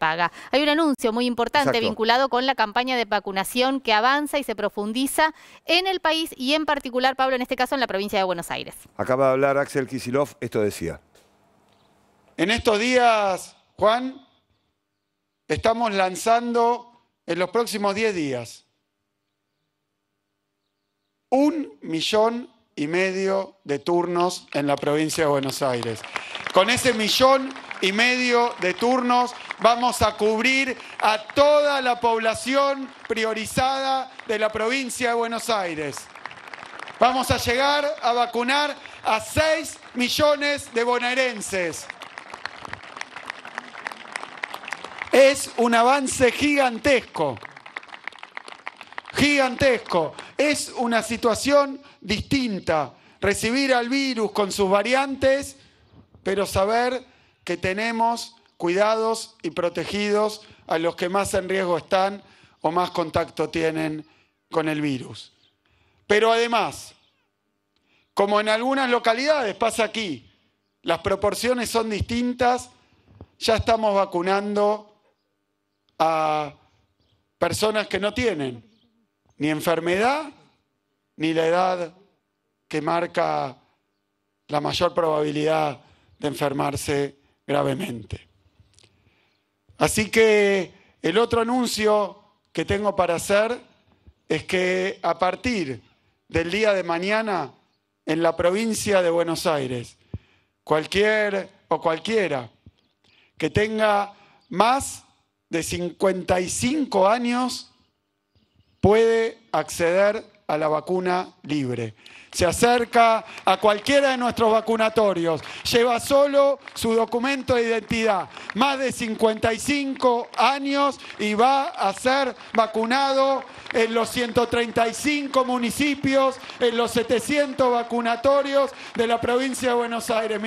paga. Hay un anuncio muy importante vinculado con la campaña de vacunación que avanza y se profundiza en el país y en particular, Pablo, en este caso en la provincia de Buenos Aires. Acaba de hablar Axel Kisilov, esto decía. En estos días, Juan, estamos lanzando en los próximos 10 días un millón y medio de turnos en la provincia de Buenos Aires. Con ese millón y medio de turnos vamos a cubrir a toda la población priorizada de la provincia de Buenos Aires. Vamos a llegar a vacunar a 6 millones de bonaerenses. Es un avance gigantesco, gigantesco. Es una situación distinta recibir al virus con sus variantes, pero saber que tenemos cuidados y protegidos a los que más en riesgo están o más contacto tienen con el virus. Pero además, como en algunas localidades pasa aquí, las proporciones son distintas, ya estamos vacunando a personas que no tienen ni enfermedad ni la edad que marca la mayor probabilidad de enfermarse gravemente. Así que el otro anuncio que tengo para hacer es que a partir del día de mañana en la provincia de Buenos Aires, cualquier o cualquiera que tenga más de 55 años puede acceder a la vacuna libre. Se acerca a cualquiera de nuestros vacunatorios, lleva solo su documento de identidad, más de 55 años y va a ser vacunado en los 135 municipios, en los 700 vacunatorios de la provincia de Buenos Aires.